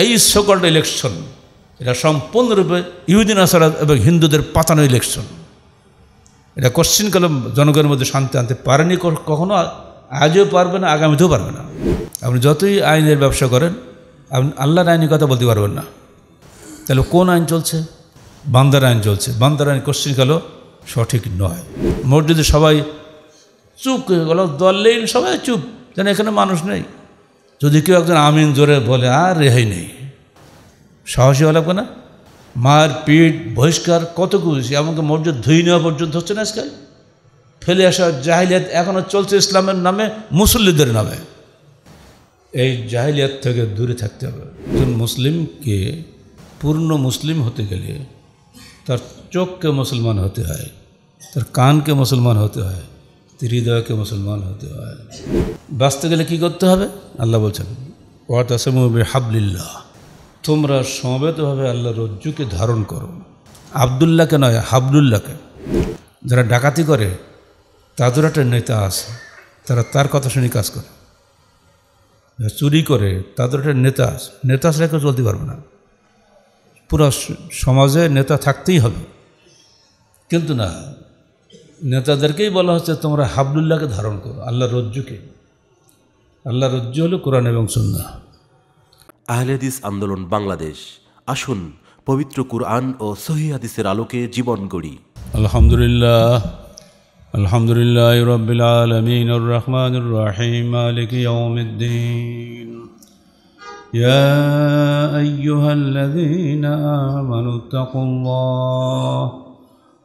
এই সকলটা ইলেকশন এটা সম্পূর্ণরূপে ইহুদিন আসারা এবং হিন্দুদের পাতানো ইলেকশন এটা কোশ্চিনকালে জনগণের মধ্যে শান্তি আনতে পারেনি কখনো আজও পারবে না আগামীতেও পারবে না আপনি যতই আইনের ব্যবসা করেন আপনি আল্লাহর আইনের কথা বলতে পারবেন না তাহলে কোন আইন চলছে বান্দার আইন চলছে বান্দার আইন কালো সঠিক নয় মসজিদে সবাই চুপ হয়ে গেল দলেই সবাই চুপ যেন এখানে মানুষ নেই যদি কেউ একজন আমিন জোরে বলে আর রেহাই নেই সাহসী হওয়া লাগবে না মার পিঠ বহিষ্কার কত কিছু এমনকি মর্যাদ ধুয়ে নেওয়া পর্যন্ত হচ্ছে না আজকাল ফেলে আসা জাহিলিয়াত এখনও চলছে ইসলামের নামে মুসল্লিদের নামে এই জাহিলিয়াত থেকে দূরে থাকতে হবে একজন মুসলিমকে পূর্ণ মুসলিম হতে গেলে তার চোখকে মুসলমান হতে হয় তার কানকে মুসলমান হতে হয় হৃদয়কে মুসলমান হতে হয় বাঁচতে গেলে কি করতে হবে আল্লাহ বলছেন ওয়াতাসমবে হাবলিল্লাহ তোমরা সমবেতভাবে আল্লাহ রজ্জুকে ধারণ করো আবদুল্লাহকে নয় হাবলুল্লাহকে যারা ডাকাতি করে তাদের একটা নেতা আছে তারা তার কথা শুনে কাজ করে চুরি করে তাদের একটা নেতা আছে নেতা ছাড়া কেউ চলতে পারবে না পুরো সমাজে নেতা থাকতেই হবে কিন্তু না নেতাদেরকেই বলা হচ্ছে তোমরা হাবলুল্লাহকে ধারণ করো আল্লাহ রজ্জুকে আল্লাহ রজ্জু হলো কোরআন এবং সন্না আহলেদিস আন্দোলন বাংলাদেশ আসুন পবিত্র কুরআন ও সহি হাদিসের আলোকে জীবন গড়ি আলহামদুলিল্লাহ আলহামদুলিল্লাহ রবিল আলমিন রহমান রাহিম মালিক ইয়াউমিদ্দিন ইয়া আইয়ুহাল্লাযীনা আমানু তাকুল্লাহ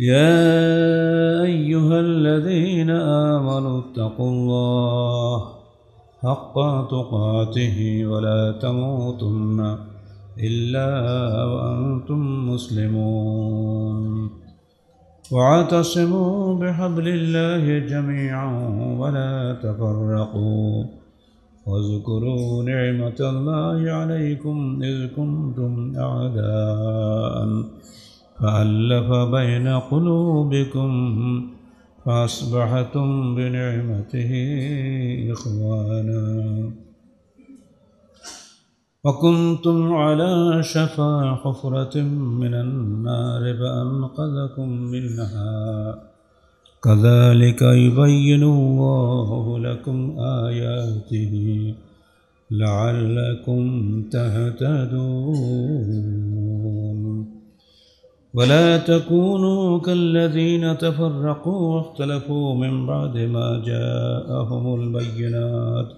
يا أيها الذين آمنوا اتقوا الله حق تقاته ولا تموتن إلا وأنتم مسلمون واعتصموا بحبل الله جميعا ولا تفرقوا واذكروا نعمة الله عليكم إذ كنتم أعداءً فألف بين قلوبكم فأصبحتم بنعمته إخوانا وكنتم على شفا حفرة من النار فأنقذكم منها كذلك يبين الله لكم آياته لعلكم تهتدون ولا تكونوا كالذين تفرقوا واختلفوا من بعد ما جاءهم البينات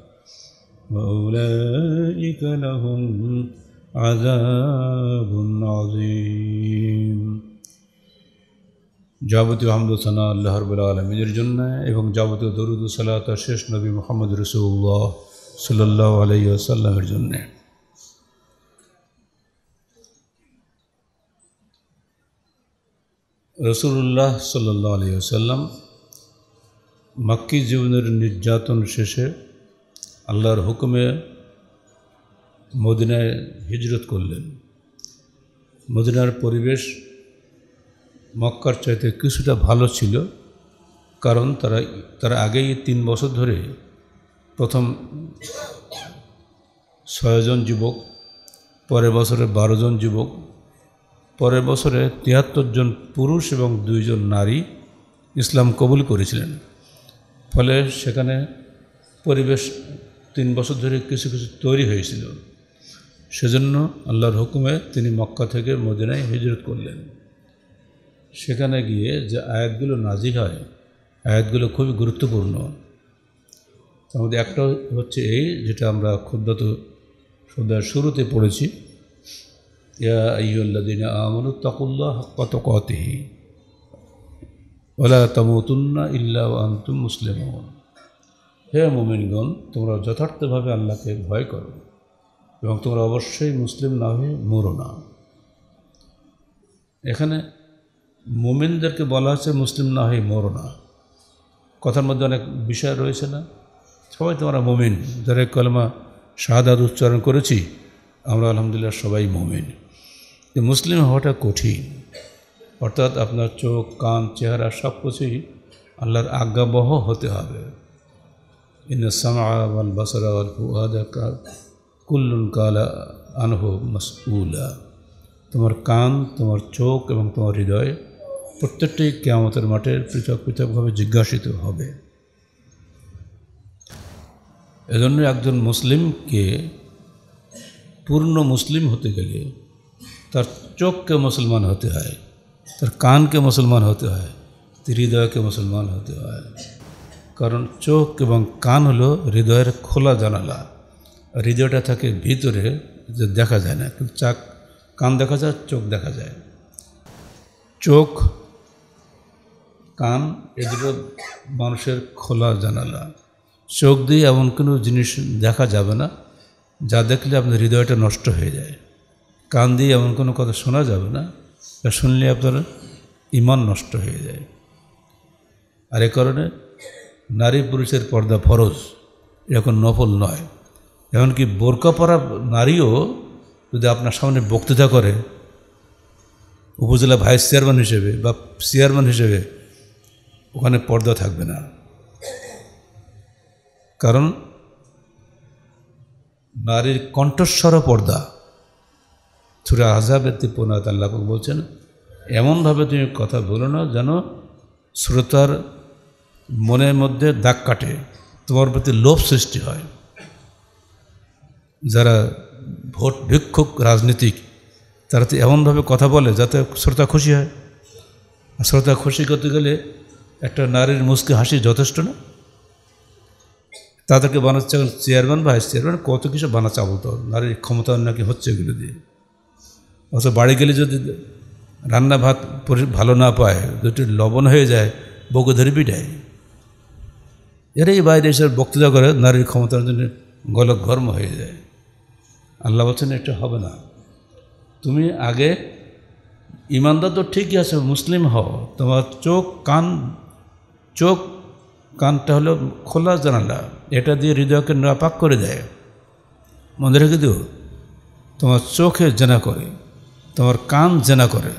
وأولئك لهم عذاب عظيم ثناء যাবতীয় হামদ সানা আল্লাহ রবুল আলমিনের জন্য صلاة যাবতীয় نبي محمد رسول الله صلى الله عليه وسلم জন্যে রসুল্লাহ সাল্লাহ আসাল্লাম মাক্কি জীবনের নির্যাতন শেষে আল্লাহর হুকুমে মদিনায় হিজরত করলেন মদিনার পরিবেশ মক্কার চাইতে কিছুটা ভালো ছিল কারণ তারা তারা আগেই তিন বছর ধরে প্রথম ছয়জন যুবক পরের বছরে বারোজন যুবক পরের বছরে তিয়াত্তর জন পুরুষ এবং দুইজন নারী ইসলাম কবুল করেছিলেন ফলে সেখানে পরিবেশ তিন বছর ধরে কিছু কিছু তৈরি হয়েছিল সেজন্য আল্লাহর হুকুমে তিনি মক্কা থেকে মদিনায় হিজরত করলেন সেখানে গিয়ে যে আয়াতগুলো নাজির হয় আয়াতগুলো খুবই গুরুত্বপূর্ণ আমাদের একটা হচ্ছে এই যেটা আমরা ক্ষুদ্রত সদার শুরুতে পড়েছি يا হে মোমিনগণ তোমরা যথার্থভাবে আল্লাহকে ভয় করো এবং তোমরা অবশ্যই মুসলিম না হয়ে মরো না এখানে মোমিনদেরকে বলা হয়েছে মুসলিম না হয়ে মরো না কথার মধ্যে অনেক বিষয় রয়েছে না সবাই তোমরা মোমিন যারা কলমা শাহাদ উচ্চারণ করেছি আমরা আলহামদুলিল্লাহ সবাই মোমিন মুসলিম হওয়াটা কঠিন অর্থাৎ আপনার চোখ কান চেহারা সব কিছুই আল্লাহর আজ্ঞাবহ হতে হবে ইনসামাল বাসরা কুল্লুন কালা আনহু মাসউলা তোমার কান তোমার চোখ এবং তোমার হৃদয় প্রত্যেকটি কেয়ামতের মাঠের পৃথক পৃথকভাবে জিজ্ঞাসিত হবে এজন্য একজন মুসলিমকে পূর্ণ মুসলিম হতে গেলে তার চোখকে মুসলমান হতে হয় তার কানকে মুসলমান হতে হয় তার হৃদয়কে মুসলমান হতে হয় কারণ চোখ এবং কান হলো হৃদয়ের খোলা জানালা হৃদয়টা থাকে ভিতরে যে দেখা যায় না কিন্তু চাক কান দেখা যায় চোখ দেখা যায় চোখ কান এগুলো মানুষের খোলা জানালা চোখ দিয়ে এমন কোনো জিনিস দেখা যাবে না যা দেখলে আপনার হৃদয়টা নষ্ট হয়ে যায় কান দিয়ে এমন কোনো কথা শোনা যাবে না তা শুনলে আপনার ইমান নষ্ট হয়ে যায় আর এ কারণে নারী পুরুষের পর্দা ফরজ এখন নফল নয় এমনকি বোরকা পরা নারীও যদি আপনার সামনে বক্তৃতা করে উপজেলা ভাইস চেয়ারম্যান হিসেবে বা চেয়ারম্যান হিসেবে ওখানে পর্দা থাকবে না কারণ নারীর কণ্ঠস্বর পর্দা থুরা আজাবের তীব্রনাথ আল্লাপাক বলছেন এমনভাবে তুমি কথা বলো না যেন শ্রোতার মনের মধ্যে দাগ কাটে তোমার প্রতি লোভ সৃষ্টি হয় যারা ভোট ভিক্ষুক রাজনীতিক তারা তো এমনভাবে কথা বলে যাতে শ্রোতা খুশি হয় শ্রোতা খুশি করতে গেলে একটা নারীর মুসকে হাসি যথেষ্ট না তাদেরকে বানাচ্ছে চেয়ারম্যান ভাইস চেয়ারম্যান কত কিছু বানাচ্ছে আবত নারীর ক্ষমতা নাকি হচ্ছে এগুলো দিয়ে অথচ বাড়ি গেলে যদি রান্না ভাত ভালো না পায় যদি লবণ হয়ে যায় বকে ধরে পিটায় এরাই বাইরে এসে বক্তৃতা করে নারীর ক্ষমতার জন্য গলত গরম হয়ে যায় আল্লাহ বলছেন এটা হবে না তুমি আগে ইমানদার তো ঠিকই আছে মুসলিম হও তোমার চোখ কান চোখ কানটা হলো খোলা জানালা এটা দিয়ে হৃদয়কে নাপাক করে দেয় মনে রেখে দিও তোমার চোখে জেনা করে তোমার কান জেনা করে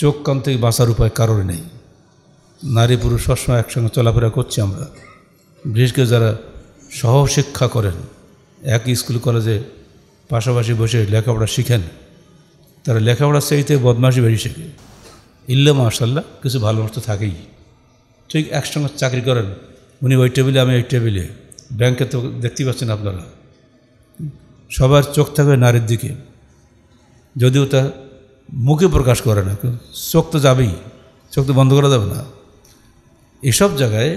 চোখ কান থেকে বাঁচার উপায় কারোর নেই নারী পুরুষ সবসময় একসঙ্গে চলাফেরা করছি আমরা বিশেষ করে যারা সহশিক্ষা করেন একই স্কুল কলেজে পাশাপাশি বসে লেখাপড়া শিখেন তারা লেখাপড়া সেইতে বদমাশি বেরিয়ে শেখে ইল্লে মার্শাল্লাহ কিছু ভালো মানুষ তো থাকেই ঠিক একসঙ্গে চাকরি করেন উনি ওই টেবিলে আমি ওই টেবিলে ব্যাংকে তো দেখতেই পাচ্ছেন আপনারা সবার চোখ থাকবে নারীর দিকে যদিও তা মুখে প্রকাশ করে না চোখ তো যাবেই চোখ তো বন্ধ করা যাবে না এসব জায়গায়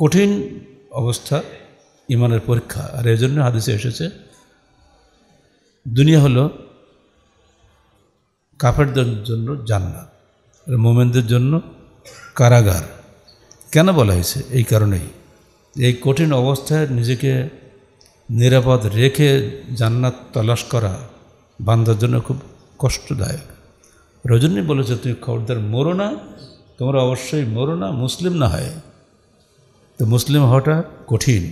কঠিন অবস্থা ইমানের পরীক্ষা আর এই জন্য হাদিসে এসেছে দুনিয়া হলো কাফেরদের জন্য জাননা আর মোমেনদের জন্য কারাগার কেন বলা হয়েছে এই কারণেই এই কঠিন অবস্থায় নিজেকে নিরাপদ রেখে জান্নাত তলাশ করা বান্দার জন্য খুব কষ্টদায়ক রজনী বলেছে তুমি খবরদার মরো না তোমরা অবশ্যই মরো না মুসলিম না হয় তো মুসলিম হওয়াটা কঠিন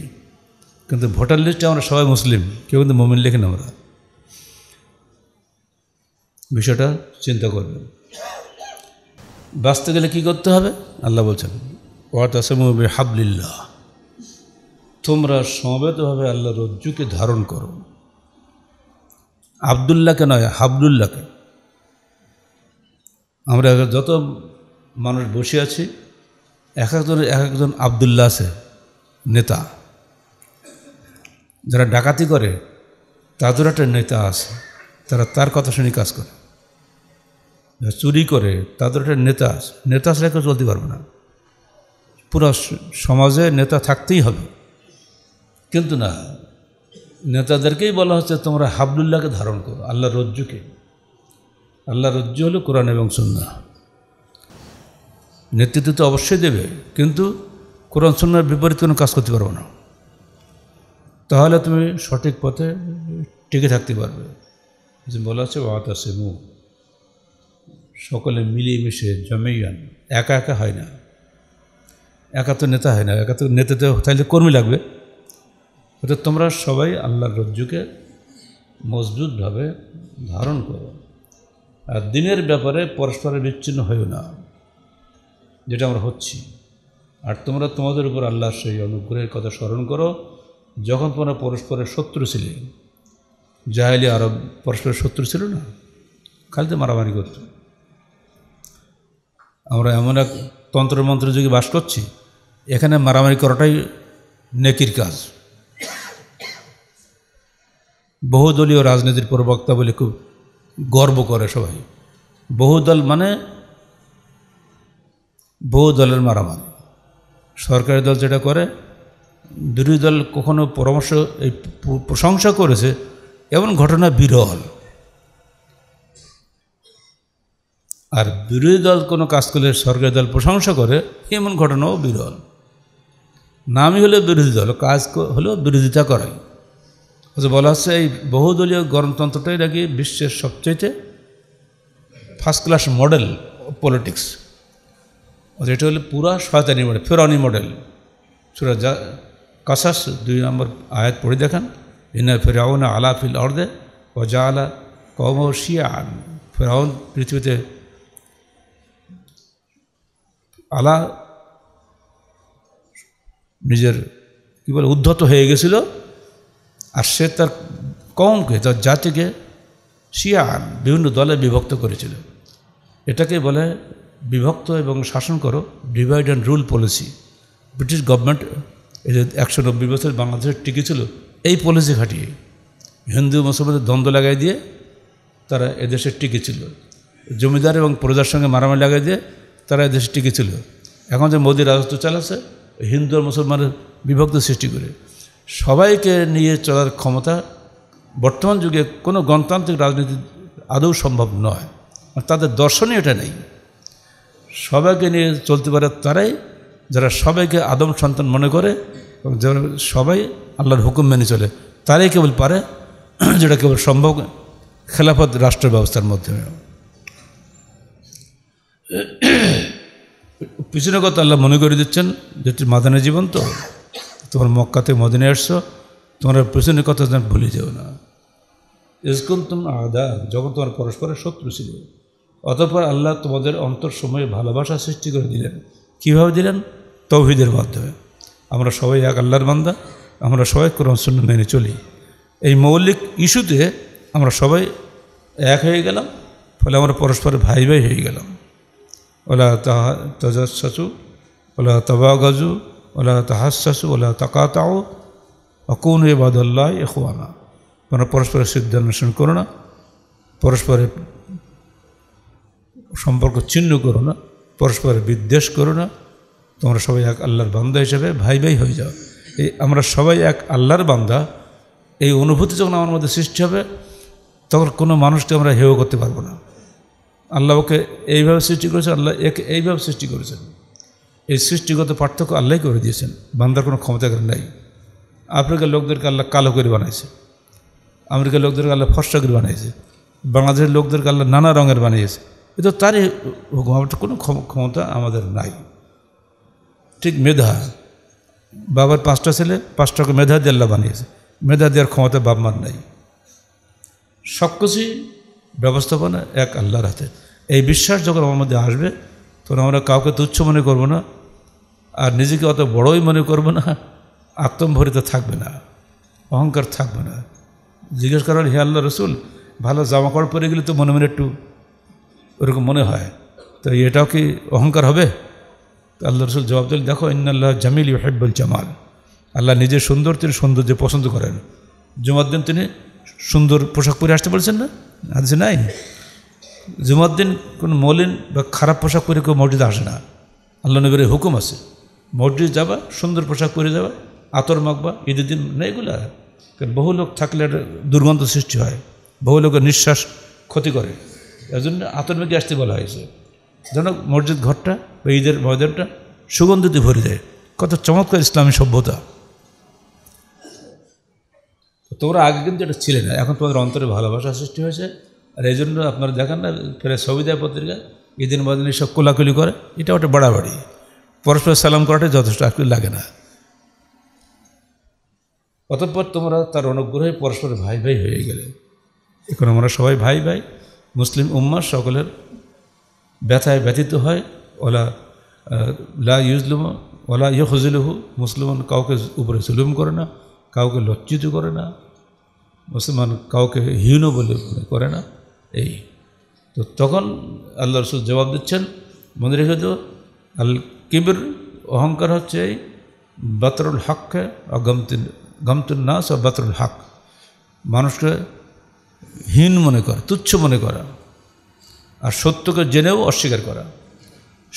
কিন্তু ভোটার লিস্টে আমরা সবাই মুসলিম কেউ কিন্তু মোমিন লেখেন আমরা বিষয়টা চিন্তা করবেন বাঁচতে গেলে কি করতে হবে আল্লাহ বলছেন ওয়াত আসমু হাবলিল্লাহ তোমরা সমবেতভাবে আল্লাহ রজ্জুকে ধারণ করো আবদুল্লাহকে নয় হাবদুল্লাহকে আমরা যত মানুষ বসে আছি এক একজন এক একজন আবদুল্লাহ আছে নেতা যারা ডাকাতি করে তাদের একটা নেতা আছে তারা তার কথা শুনে কাজ করে চুরি করে তাদের একটা নেতা আছে নেতা আসলে কেউ চলতে পারবে না পুরো সমাজে নেতা থাকতেই হবে কিন্তু না নেতাদেরকেই বলা হচ্ছে তোমরা হাবলুল্লাহকে ধারণ করো আল্লাহ রজ্জুকে আল্লাহ রজ্জু হলো কোরআন এবং সন্না নেতৃত্ব তো অবশ্যই দেবে কিন্তু কোরআন সন্ন্যার বিপরীত কোনো কাজ করতে পারবো না তাহলে তুমি সঠিক পথে টিকে থাকতে পারবে যে বলা আছে ওয়াত আছে মুখ সকলে মিলিয়ে মিশে আন একা একা হয় না একা তো নেতা হয় না একা তো নেতৃত্ব তাহলে কর্মী লাগবে অর্থাৎ তোমরা সবাই আল্লাহর রজ্জুকে মজবুতভাবে ধারণ করো আর দিনের ব্যাপারে পরস্পরের বিচ্ছিন্ন হয়েও না যেটা আমরা হচ্ছি আর তোমরা তোমাদের উপর আল্লাহর সেই অনুগ্রহের কথা স্মরণ করো যখন তোমরা পরস্পরের শত্রু ছিলে জাহেলি আরব পরস্পরের শত্রু ছিল না খালিতে মারামারি করত আমরা এমন এক তন্ত্রমন্ত্র যুগে বাস করছি এখানে মারামারি করাটাই নেকির কাজ বহুদলীয় রাজনীতির প্রবক্তা বলে খুব গর্ব করে সবাই বহুদল মানে বহু দলের মারামারি সরকারি দল যেটা করে বিরোধী দল কখনো পরামর্শ এই প্রশংসা করেছে এমন ঘটনা বিরল আর বিরোধী দল কোনো কাজ করলে সরকারি দল প্রশংসা করে এমন ঘটনাও বিরল নামই হলে বিরোধী দল কাজ হলেও বিরোধিতা করায় বলা হচ্ছে এই বহুদলীয় গণতন্ত্রটাই নাকি বিশ্বের সবচেয়েতে ফার্স্ট ক্লাস মডেল পলিটিক্স যেটা হলো পুরা শয়তানি মডেল ফেরানি মডেল সুরা যা কাসাস দুই নম্বর আয়াত পড়ে দেখান ইনা ফেরাউন আলা ফিল অর্দে ও যা আলা কম শিয়ান ফেরাউন পৃথিবীতে আলা নিজের কী বলে উদ্ধত হয়ে গেছিল আর সে তার কমকে তার জাতিকে শিয়ান বিভিন্ন দলে বিভক্ত করেছিল এটাকে বলে বিভক্ত এবং শাসন করো divide and rule policy British government এই যে একশো নব্বই বছর বাংলাদেশের টিকেছিল এই পলিসি খাটিয়ে হিন্দু মুসলমানদের দ্বন্দ্ব লাগাই দিয়ে তারা এদেশে টিকেছিল জমিদার এবং প্রজার সঙ্গে মারামারি লাগাই দিয়ে তারা এদেশে টিকেছিল এখন যে মোদী রাজত্ব চালাচ্ছে হিন্দু আর মুসলমানের বিভক্ত সৃষ্টি করে সবাইকে নিয়ে চলার ক্ষমতা বর্তমান যুগে কোনো গণতান্ত্রিক রাজনীতি আদৌ সম্ভব নয় মানে তাদের দর্শনই এটা নেই সবাইকে নিয়ে চলতে পারে তারাই যারা সবাইকে আদম সন্তান মনে করে এবং যারা সবাই আল্লাহর হুকুম মেনে চলে তারাই কেবল পারে যেটা কেবল সম্ভব খেলাফত রাষ্ট্র ব্যবস্থার মাধ্যমে পিছনে কথা আল্লাহ মনে করে দিচ্ছেন যেটি মাদানের জীবন তো তোমার মক্কাতে মদিনে আসছো তোমার পেছনের কথা যেন ভুলে যেও না ইসকন তোমরা আদা যখন তোমার পরস্পরের শত্রু ছিল অতঃপর আল্লাহ তোমাদের অন্তর সময়ে ভালোবাসা সৃষ্টি করে দিলেন কীভাবে দিলেন তৌহিদের মাধ্যমে আমরা সবাই এক আল্লাহর বান্দা আমরা সবাই কোরআন শূন্য মেনে চলি এই মৌলিক ইস্যুতে আমরা সবাই এক হয়ে গেলাম ফলে আমরা পরস্পরের ভাই ভাই হয়ে গেলাম ওলা তাহা চাচু ওলা তবা গাজু ওলা তাহাসু ওলা তাকাতাও অকুন এ এখোয়ানা তোমরা পরস্পরের সিদ্ধান্বেষণ করো না পরস্পরের সম্পর্ক ছিন্ন করো না পরস্পরের বিদ্বেষ করো না তোমরা সবাই এক আল্লাহর বান্দা হিসেবে ভাই ভাই হয়ে যাও এই আমরা সবাই এক আল্লাহর বান্দা এই অনুভূতি যখন আমার মধ্যে সৃষ্টি হবে তখন কোনো মানুষকে আমরা হেয় করতে পারবো না আল্লাহ ওকে এইভাবে সৃষ্টি করেছেন আল্লাহ একে এইভাবে সৃষ্টি করেছেন এই সৃষ্টিগত পার্থক্য আল্লাহ করে দিয়েছেন বান্দার কোনো ক্ষমতা নাই আফ্রিকার লোকদেরকে আল্লাহ কালো করে বানাইছে আমেরিকার লোকদেরকে আল্লাহ ফর্সা করে বানিয়েছে বাংলাদেশের লোকদেরকে আল্লাহ নানা রঙের বানিয়েছে এ তো তারই হুকুম আমার কোনো ক্ষমতা আমাদের নাই ঠিক মেধা বাবার পাঁচটা ছেলে পাঁচটাকে মেধা দিয়ে আল্লাহ বানিয়েছে মেধা দেওয়ার ক্ষমতা বাপমার নাই সব কিছুই ব্যবস্থাপনা এক আল্লাহর হাতে এই বিশ্বাস যখন আমার মধ্যে আসবে তখন আমরা কাউকে তুচ্ছ মনে করবো না আর নিজেকে অত বড়ই মনে করবো না আত্মম্ভরিত থাকবে না অহংকার থাকবে না জিজ্ঞেস করার হে আল্লাহ রসুল ভালো জামা কাপড় পরে গেলে তো মনে মনে একটু ওরকম মনে হয় তো এটাও কি অহংকার হবে তো আল্লাহ রসুল জবাব দিল দেখো ইন্নাল্লাহ জামিল ইহাবুল জামাল আল্লাহ নিজের সুন্দর তিনি সৌন্দর্য পছন্দ করেন জুমাদ্দিন তিনি সুন্দর পোশাক পরে আসতে বলছেন না আজকে নাই জুমাদ্দিন কোনো মলিন বা খারাপ পোশাক পরে কেউ মসজিদে আসে না আল্লাহ নবীর হুকুম আছে মসজিদ যাবা সুন্দর পোশাক পরে যাবা আতর মাখবা ঈদের দিন না এগুলা বহু লোক থাকলে একটা দুর্গন্ধ সৃষ্টি হয় বহু লোকের নিঃশ্বাস ক্ষতি করে এই জন্য আতর মেঘে আসতে বলা হয়েছে যেন মসজিদ ঘরটা বা ঈদের ময়দানটা সুগন্ধিতে ভরে দেয় কত চমৎকার ইসলামী সভ্যতা তোমরা আগে কিন্তু এটা ছিলে না এখন তোমাদের অন্তরে ভালোবাসা সৃষ্টি হয়েছে আর এই জন্য আপনারা দেখেন না ফেরে সবিদায় পত্রিকা ঈদের মদিন সব কোলাকুলি করে এটা ওটা বাড়াবাড়ি পরস্পর সালাম করাটা যথেষ্ট আর লাগে না অতঃপর তোমরা তার অনুগ্রহে পরস্পর ভাই ভাই হয়ে গেলে এখন আমরা সবাই ভাই ভাই মুসলিম উম্মার সকলের ব্যথায় ব্যথিত হয় ওলা লা ইউজলুম ওলা ইয়ুজলুহু মুসলমান কাউকে উপরে জুলুম করে না কাউকে লজ্জিত করে না মুসলমান কাউকে হীন বলে করে না এই তো তখন আল্লাহ রসুল জবাব দিচ্ছেন মনে রেখে দেব আল কিবির অহংকার হচ্ছে এই বাতরুল হককে অগমতিন গমতুল নাস ও বাতরুল হক মানুষকে হীন মনে করা তুচ্ছ মনে করা আর সত্যকে জেনেও অস্বীকার করা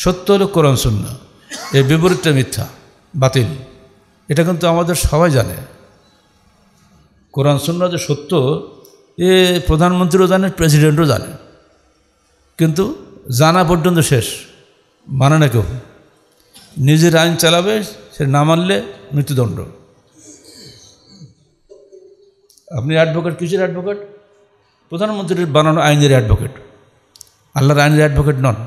সত্য হলো কোরআন শূন্য এর বিপরীতটা মিথ্যা বাতিল এটা কিন্তু আমাদের সবাই জানে কোরআন শূন্য যে সত্য এ প্রধানমন্ত্রীও জানে প্রেসিডেন্টও জানে কিন্তু জানা পর্যন্ত শেষ মানে না কেউ নিজের আইন চালাবে সে না মানলে মৃত্যুদণ্ড আপনি অ্যাডভোকেট কিসের অ্যাডভোকেট প্রধানমন্ত্রীর বানানো আইনের অ্যাডভোকেট আল্লাহর আইনের অ্যাডভোকেট নন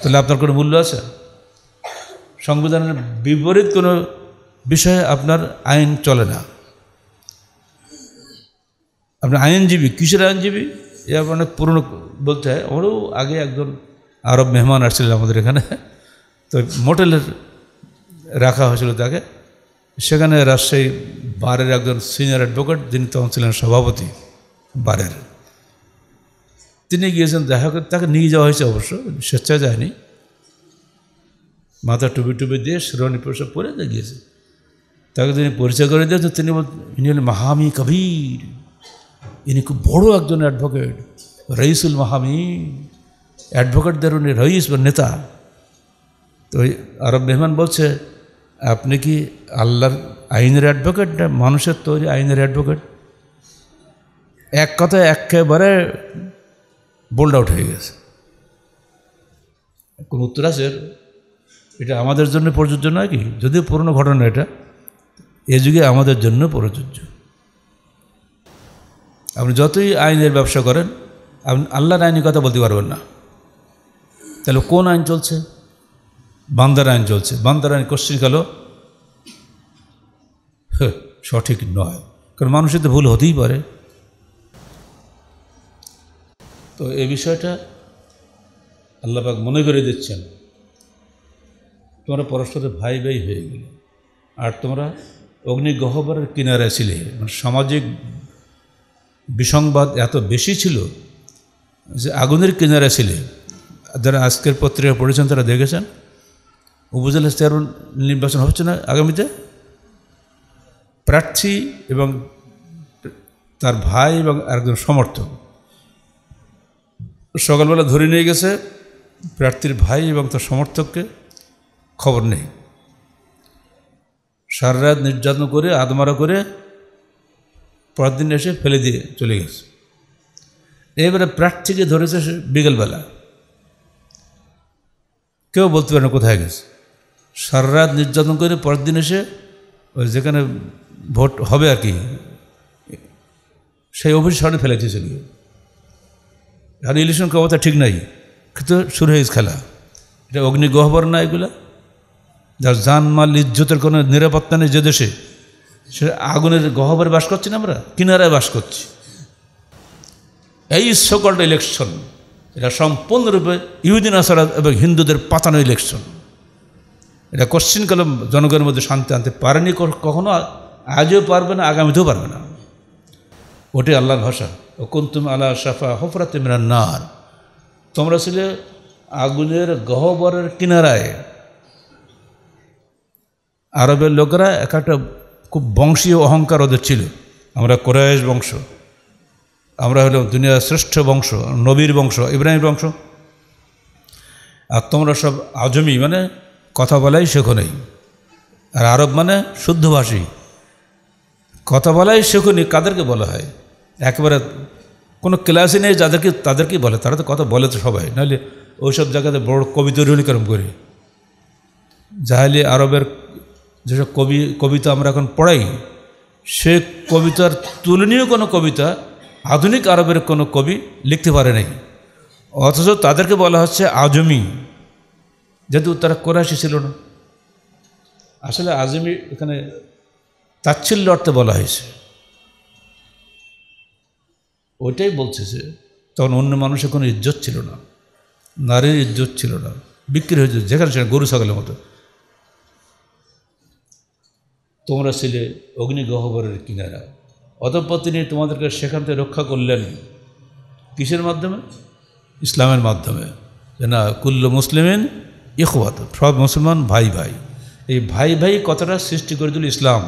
তাহলে আপনার কোনো মূল্য আছে সংবিধানের বিপরীত কোনো বিষয়ে আপনার আইন চলে না আপনার আইনজীবী কিসের আইনজীবী এ অনেক পুরনো বলতে হয় ওরও আগে একজন আরব মেহমান আসছিলেন আমাদের এখানে তো মোটেলের রাখা হয়েছিল তাকে সেখানে রাজশাহী বারের একজন সিনিয়র অ্যাডভোকেট যিনি তখন ছিলেন সভাপতি বারের তিনি গিয়েছেন দেখা করে তাকে নিয়ে যাওয়া হয়েছে অবশ্য স্বেচ্ছায় যায়নি মাথা টুপি টুপি দিয়ে শিরোনি পোশাক পরে গিয়েছে তাকে তিনি পরিচয় করে দিয়েছেন তিনি ইনি হলেন মাহামি কবির ইনি খুব বড় একজন অ্যাডভোকেট রইসুল মাহামি অ্যাডভোকেটদের উনি রইস বা নেতা তো আরব মেহমান বলছে আপনি কি আল্লাহর আইনের অ্যাডভোকেট না মানুষের তৈরি আইনের অ্যাডভোকেট এক কথা একেবারে বোল্ড আউট হয়ে গেছে কোন উত্তর আছে এটা আমাদের জন্য প্রযোজ্য নয় কি যদিও পুরনো ঘটনা এটা এ যুগে আমাদের জন্য প্রযোজ্য আপনি যতই আইনের ব্যবসা করেন আপনি আল্লাহর আইনের কথা বলতে পারবেন না তাহলে কোন আইন চলছে বান্দার আইন চলছে বান্দার আইন কশ্চিনকালও হ্যাঁ, সঠিক নয় কারণ মানুষের তো ভুল হতেই পারে তো এ বিষয়টা আল্লাপাক মনে করে দিচ্ছেন তোমরা পরস্পরের ভাই ভাই হয়ে গেলে আর তোমরা অগ্নিগহ্বরের কিনারে ছিলে মানে সামাজিক বিসংবাদ এত বেশি ছিল যে আগুনের কিনারে ছিলে যারা আজকের পত্রিকা পড়েছেন তারা দেখেছেন উপজেলা চেয়ারম্যান নির্বাচন হচ্ছে না আগামীতে প্রার্থী এবং তার ভাই এবং আরেকজন সমর্থক সকালবেলা ধরে নিয়ে গেছে প্রার্থীর ভাই এবং তার সমর্থককে খবর নেই সারা রাত নির্যাতন করে আদমারা করে পরের দিন এসে ফেলে দিয়ে চলে গেছে এবারে প্রার্থীকে ধরেছে সে বিকেলবেলা কেউ বলতে পারে না কোথায় গেছে সারা রাত নির্যাতন করে পরের দিন এসে ওই যেখানে ভোট হবে আর কি সেই অফিস সামনে ফেলে দিয়েছিল আর ইলেকশন ক্ষমতা ঠিক নাই কিন্তু শুরু হয়েছে খেলা এটা অগ্নিগহ্বর না এগুলা যার জানমাল ইজ্জতের কোনো নিরাপত্তা নেই যে দেশে সে আগুনের গহ্বরে বাস করছি না আমরা কিনারায় বাস করছি এই সকল ইলেকশন এটা সম্পূর্ণরূপে ইহুদিন আসার এবং হিন্দুদের পাতানো ইলেকশন এটা কোশ্চিন কলম জনগণের মধ্যে শান্তি আনতে পারেনি কখনো আজও পারবে না আগামীতেও পারবে না ওটি আল্লাহর ভাষা ও কুন্তুম আল্লাহ সাফা হফরা তিমরা নার তোমরা ছিলে আগুনের গহবরের কিনারায় আরবের লোকেরা এক একটা খুব বংশীয় অহংকার ওদের ছিল আমরা কোরআশ বংশ আমরা হলো দুনিয়ার শ্রেষ্ঠ বংশ নবীর বংশ ইব্রাহিম বংশ আর তোমরা সব আজমি মানে কথা বলাই শেখো আর আরব মানে শুদ্ধভাষী কথা বলাই শেখনি কাদেরকে বলা হয় একেবারে কোনো ক্লাসই নেই যাদেরকে তাদেরকেই বলে তারা তো কথা বলে তো সবাই নাহলে সব জায়গাতে বড় কবি তৈরি কেরম করি যাহলে আরবের যেসব কবি কবিতা আমরা এখন পড়াই সে কবিতার তুলনীয় কোনো কবিতা আধুনিক আরবের কোনো কবি লিখতে পারে নাই অথচ তাদেরকে বলা হচ্ছে আজমি যেহেতু তারা কোরআশি ছিল না আসলে আজমি এখানে তাচ্ছিল্য অর্থে বলা হয়েছে ওইটাই বলছে যে তখন অন্য মানুষের কোনো ইজ্জত ছিল না নারীর ইজ্জত ছিল না বিক্রি হয়েছে যেখানে সেখানে গরু ছাগলের মতো তোমরা ছিলে অগ্নিগহ্বরের কিনারা অতঃপর তিনি তোমাদেরকে সেখান থেকে রক্ষা করলেন কিসের মাধ্যমে ইসলামের মাধ্যমে যে না কুল্ল মুসলিমিন ইখওয়াত সব মুসলমান ভাই ভাই এই ভাই ভাই কথাটা সৃষ্টি করে দিল ইসলাম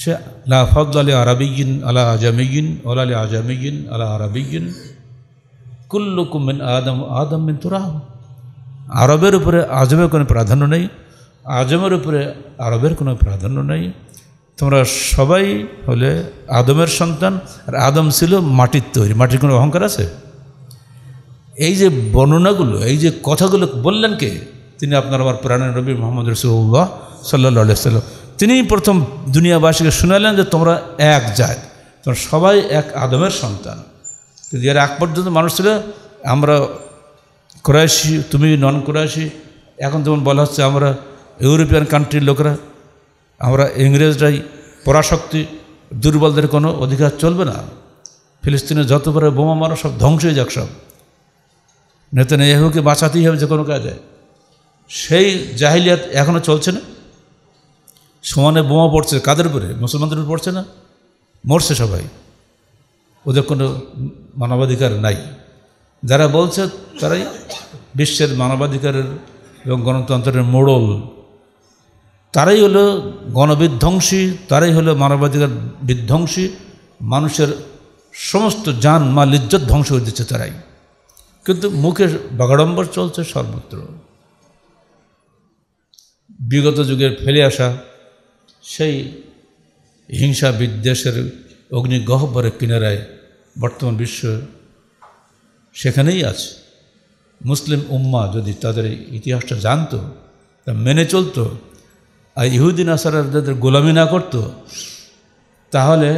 সে লা ফদ আলী আরবিগিন আলা আজামিগিন ওলা আলী আজামিগিন আলা আরবিগিন কুল্লুকুমিন আদম আদম মিন তুরাহ আরবের উপরে আজমের কোনো প্রাধান্য নেই আজমের উপরে আরবের কোনো প্রাধান্য নেই তোমরা সবাই হলে আদমের সন্তান আর আদম ছিল মাটির তৈরি মাটির কোনো অহংকার আছে এই যে বর্ণনাগুলো এই যে কথাগুলো বললেন কে তিনি আপনার আমার প্রাণের নবী মোহাম্মদ রসুল্লাহ সাল্লা সাল্লাম তিনি প্রথম দুনিয়াবাসীকে শুনালেন যে তোমরা এক যায় তোমরা সবাই এক আদমের সন্তান কিন্তু এর এক পর্যন্ত মানুষ ছিল আমরা ক্রয়াসি তুমি নন ক্রয়াসি এখন যেমন বলা হচ্ছে আমরা ইউরোপিয়ান কান্ট্রির লোকরা আমরা ইংরেজরাই পরাশক্তি দুর্বলদের কোনো অধিকার চলবে না ফিলিস্তিনে যত পরে বোমা মারো সব ধ্বংস হয়ে যাক সব নেতানিয়াহুকে বাঁচাতেই হবে যে কোনো কাজে সেই জাহিলিয়াত এখনও চলছে না সমানে বোমা পড়ছে কাদের উপরে মুসলমানদের উপর পড়ছে না মরছে সবাই ওদের কোনো মানবাধিকার নাই যারা বলছে তারাই বিশ্বের মানবাধিকারের এবং গণতন্ত্রের মোড়ল তারাই হলো গণবিধ্বংসী তারাই হলো মানবাধিকার বিধ্বংসী মানুষের সমস্ত যান মা লিজ্জত ধ্বংস হয়ে দিচ্ছে তারাই কিন্তু মুখে বাগাড়ম্বর চলছে সর্বত্র বিগত যুগের ফেলে আসা সেই হিংসা বিদ্বেষের অগ্নিগহ্বরে কিনারায় বর্তমান বিশ্ব সেখানেই আছে মুসলিম উম্মা যদি তাদের ইতিহাসটা জানতো তা মেনে চলতো আর ইহুদিন আসারা তাদের গোলামি না করতো তাহলে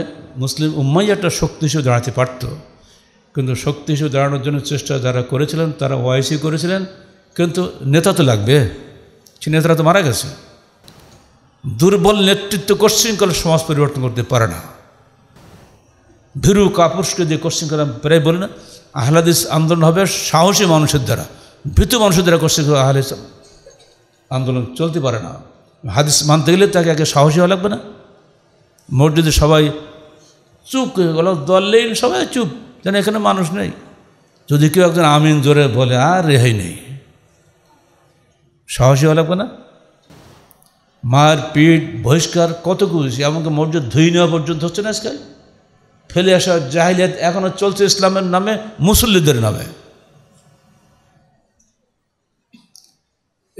মুসলিম উম্মাই একটা শক্তি হিসেবে দাঁড়াতে পারতো কিন্তু শক্তি হিসেবে দাঁড়ানোর জন্য চেষ্টা যারা করেছিলেন তারা ওয়াইসি করেছিলেন কিন্তু নেতা তো লাগবে সে নেতারা তো মারা গেছে দুর্বল নেতৃত্ব কশৃঙ্খল সমাজ পরিবর্তন করতে পারে না ভীরু কাপুরকে দিয়ে আমি প্রায় বলি না আহ্লাদিস আন্দোলন হবে সাহসী মানুষের দ্বারা ভীতু মানুষের দ্বারা কশৃঙ্খল আহ্লাদিস আন্দোলন চলতে পারে না হাদিস মানতে গেলে তাকে আগে সাহসী হওয়া লাগবে না মোট যদি সবাই চুপ হয়ে গেল দলেই সবাই চুপ যেন এখানে মানুষ নেই যদি কেউ একজন আমিন জোরে বলে আর রেহাই নেই সাহসী হলে না মার পিঠ বহিষ্কার কত কিছু এমনকি মসজিদ ধুই নেওয়া পর্যন্ত হচ্ছে না আজকাল ফেলে আসা জাহিলিয়াত এখনও চলছে ইসলামের নামে মুসল্লিদের নামে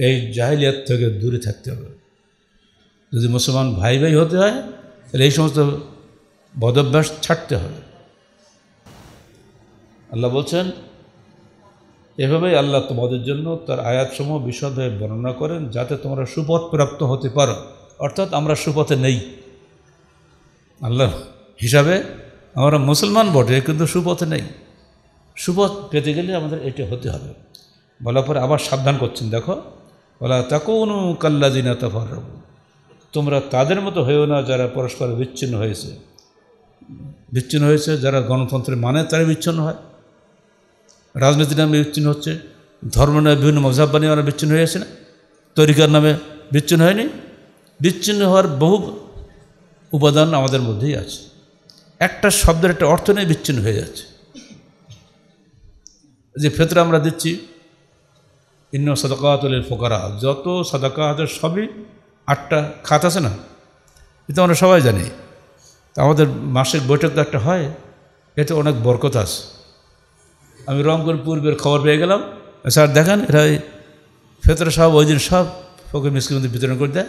এই জাহিলিয়াত থেকে দূরে থাকতে হবে যদি মুসলমান ভাই ভাই হতে হয় তাহলে এই সমস্ত বদভ্যাস ছাড়তে হবে আল্লাহ বলছেন এভাবেই আল্লাহ তোমাদের জন্য তার আয়াতসমূহ বিশদভাবে বর্ণনা করেন যাতে তোমরা সুপথ প্রাপ্ত হতে পারো অর্থাৎ আমরা সুপথে নেই আল্লাহ হিসাবে আমরা মুসলমান বটে কিন্তু সুপথে নেই সুপথ পেতে গেলে আমাদের এটা হতে হবে বলার পরে আবার সাবধান করছেন দেখো বলা তাকুনু কাল্লাদিনা তাফার তোমরা তাদের মতো হয়েও না যারা পরস্পর বিচ্ছিন্ন হয়েছে বিচ্ছিন্ন হয়েছে যারা গণতন্ত্রের মানে তারা বিচ্ছিন্ন হয় রাজনীতির নামে বিচ্ছিন্ন হচ্ছে ধর্ম নামে বিভিন্ন মজাব বানিয়ে আমরা বিচ্ছিন্ন হয়ে আছে না তরিকার নামে বিচ্ছিন্ন হয়নি বিচ্ছিন্ন হওয়ার বহু উপাদান আমাদের মধ্যেই আছে একটা শব্দের একটা অর্থ নিয়ে বিচ্ছিন্ন হয়ে যাচ্ছে যে ফেতরা আমরা দিচ্ছি ইন্ন সাদাকাতুল ফোকারা যত সাদাকা হাতের সবই আটটা খাত আছে না এটা আমরা সবাই জানি আমাদের মাসিক বৈঠক তো একটা হয় এতে অনেক বরকত আছে আমি রংপুর পূর্বের খবর পেয়ে গেলাম স্যার দেখেন এরা ফেতরা সব ওই দিন সব ফকির মিসকির মধ্যে বিতরণ করে দেয়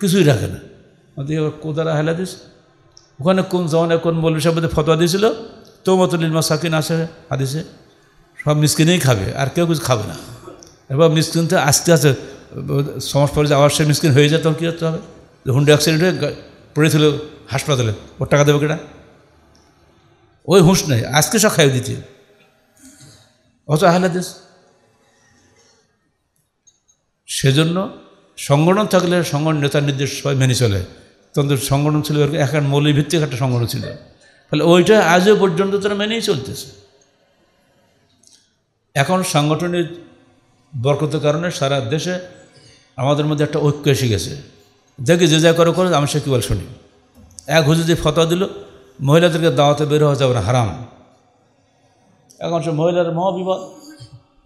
কিছুই রাখে না আমাদের কোদারা হেলা দিস ওখানে কোন জমানে কোন বিষয়ের মধ্যে ফতোয়া দিয়েছিল তো মতো নির্মা সাকিন আসে হাদিসে সব মিসকিনেই খাবে আর কেউ কিছু খাবে না এবার মিসকিন তো আস্তে আস্তে সমাজ পরে আবার সে মিসকিন হয়ে যায় তখন কী করতে হবে হুন্ডা অ্যাক্সিডেন্ট হয়ে পড়েছিল হাসপাতালে ওর টাকা দেবে কেটা ওই হুঁশ নেই আজকে সব খাইয়ে দিতে অত আহলাদিস সেজন্য সংগঠন থাকলে সংগঠন নেতার নির্দেশ সবাই মেনে চলে তখন সংগঠন ছিল এখন মৌলিক ভিত্তিক একটা সংগঠন ছিল ফলে ওইটা আজও পর্যন্ত তারা মেনেই চলতেছে এখন সাংগঠনিক বরকতের কারণে সারা দেশে আমাদের মধ্যে একটা ঐক্য এসে গেছে দেখি যে যা করে করে আমি সে কী বল শুনি এক হুজুর যে ফতোয়া দিল মহিলাদেরকে দাওয়াতে বের হওয়া যাবে না হারাম এখন সব মহিলার মহাবিবাদ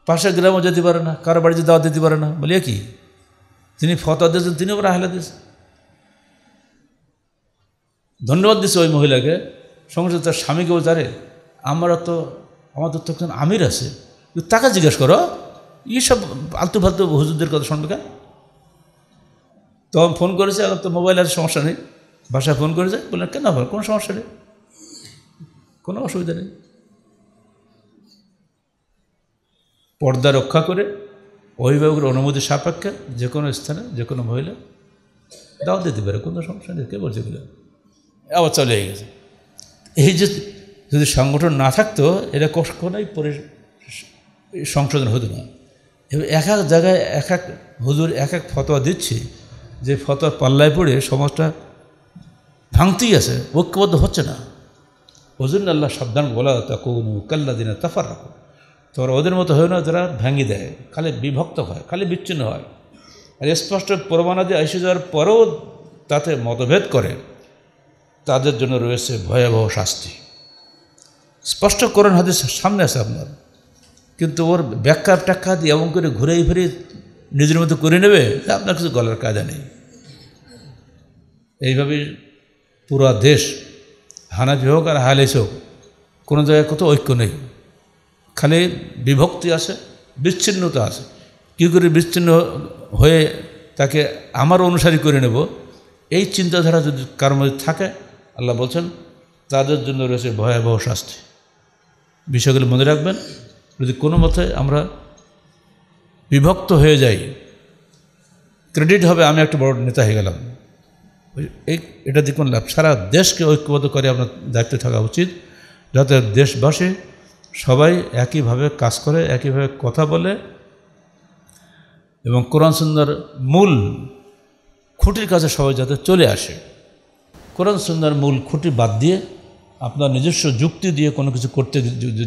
পাশের গ্রামও যেতে পারে না কারো বাড়িতে দাওয়াত দিতে পারে না বলিয়া কি তিনি ফতা দিয়েছেন তিনি ওপরে হেলা দিয়েছেন ধন্যবাদ দিচ্ছে ওই মহিলাকে সঙ্গে তার স্বামীকেও জানে আমরা তো আমাদের তো একজন আমির আছে তাকে জিজ্ঞেস করো এইসব আলতু ফালতু হুজুরদের কথা শুনবে কেন তখন ফোন করেছে এখন তো মোবাইল আর সমস্যা নেই বাসায় ফোন করে যায় বললেন কেন ফোন কোনো সমস্যা নেই কোনো অসুবিধা নেই পর্দা রক্ষা করে অভিভাবকের অনুমতি সাপেক্ষে যে কোনো স্থানে যে কোনো মহিলা দাও দিতে পারে কোনো সমস্যা নেই কে বলছে কিনা আবার চলে গেছে এই যে যদি সংগঠন না থাকতো এটা কখনোই পরে সংশোধন হতো না এক এক জায়গায় এক এক হুজুর এক এক ফতোয়া দিচ্ছে যে ফতোয়া পাল্লায় পড়ে সমাজটা ভাঙতেই আছে ঐক্যবদ্ধ হচ্ছে না ওজন আল্লাহ সাবধান বলা তখন কাল্লা দিনে তাফার রাখো তোমরা ওদের মতো হয় না যারা ভাঙি দেয় খালি বিভক্ত হয় খালি বিচ্ছিন্ন হয় আর স্পষ্ট প্রমাণাদি এসে যাওয়ার পরেও তাতে মতভেদ করে তাদের জন্য রয়েছে ভয়াবহ শাস্তি স্পষ্ট করেন হাদিস সামনে আছে আপনার কিন্তু ওর ব্যাখ্যা ট্যাখ্যা দিয়ে এমন করে ঘুরেই ফিরে নিজের মতো করে নেবে আপনার কিছু গলার কাজা নেই এইভাবেই পুরা দেশ হানাফি হোক আর হালিস হোক কোনো জায়গায় কত ঐক্য নেই খালি বিভক্তি আছে বিচ্ছিন্নতা আছে কী করে বিচ্ছিন্ন হয়ে তাকে আমার অনুসারী করে নেব এই চিন্তাধারা যদি কার মধ্যে থাকে আল্লাহ বলছেন তাদের জন্য রয়েছে ভয়াবহ শাস্তি বিষয়গুলো মনে রাখবেন যদি কোনো মতে আমরা বিভক্ত হয়ে যাই ক্রেডিট হবে আমি একটা বড় নেতা হয়ে গেলাম এটা দিয়ে কোন লাভ সারা দেশকে ঐক্যবদ্ধ করে আপনার দায়িত্বে থাকা উচিত যাতে দেশবাসী সবাই একইভাবে কাজ করে একইভাবে কথা বলে এবং কোরআন সুন্দর মূল খুঁটির কাছে সবাই যাতে চলে আসে কোরআন সুন্দর মূল খুঁটি বাদ দিয়ে আপনার নিজস্ব যুক্তি দিয়ে কোনো কিছু করতে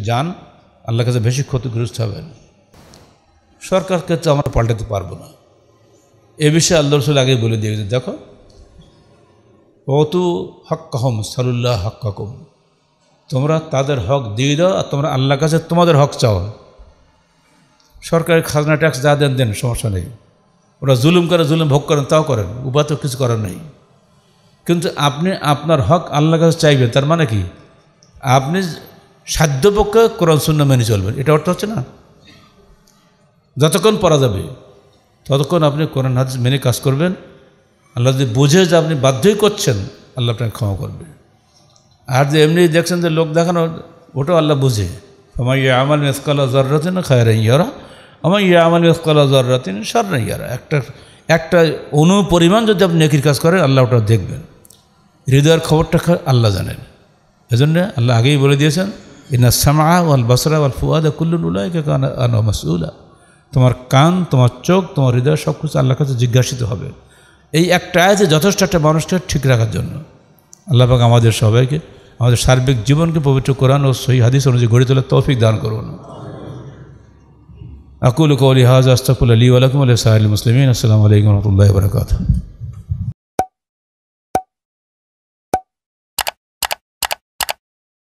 যান আল্লাহ কাছে বেশি ক্ষতিগ্রস্ত হবেন সরকারকে তো আমরা পাল্টাতে পারবো না এ বিষয়ে আল্লাহ রসুল আগেই বলে দিয়েছে দেখো অতু হম সালুল্লাহ হকম তোমরা তাদের হক দিয়ে দাও আর তোমরা আল্লাহ কাছে তোমাদের হক চাও সরকারের খাজনা ট্যাক্স যা দেন দেন সমস্যা নেই ওরা জুলুম করে জুলুম ভোগ করেন তাও করেন উপায় তো কিছু করার নেই কিন্তু আপনি আপনার হক আল্লাহ কাছে চাইবেন তার মানে কি আপনি সাধ্যপক্ষে কোরআন শূন্য মেনে চলবেন এটা অর্থ হচ্ছে না যতক্ষণ পরা যাবে ততক্ষণ আপনি কোরআন হাদিস মেনে কাজ করবেন আল্লাহ যদি বুঝে যে আপনি বাধ্যই করছেন আল্লাহ আপনাকে ক্ষমা করবে আর যে এমনি দেখছেন যে লোক দেখানো ওটাও আল্লাহ বুঝে আমার ইয়ে আমাল মেসকলা জর্রাতিন খায়রা ইয়ারা আমার ইয়ে আমাল মেসকলা জর্রাতিন সাররা ইয়ারা একটা একটা অনু পরিমাণ যদি আপনি নেকির কাজ করেন আল্লাহ ওটা দেখবেন হৃদয়ের খবরটা আল্লাহ জানেন এজন্য আল্লাহ আগেই বলে দিয়েছেন ইনা সামা ওয়াল বাসরা ওয়াল ফুয়াদ কুল্লুল্লাহ কান তোমার কান তোমার চোখ তোমার হৃদয় সব কিছু আল্লাহর কাছে জিজ্ঞাসিত হবে এই একটা যে যথেষ্ট একটা মানুষকে ঠিক রাখার জন্য আল্লাহাক আমাদের সবাইকে আমাদের সার্বিক জীবনকে পবিত্র কোরআন ও সহি হাদিস অনুযায়ী গড়ে তোলার তৌফিক দান করুন আকুল কৌলি হাজ আস্তাকুল আলী আলকুম আলিয়া সাহিল মুসলিম আসসালামু আলাইকুম রহমতুল্লাহ বরকাত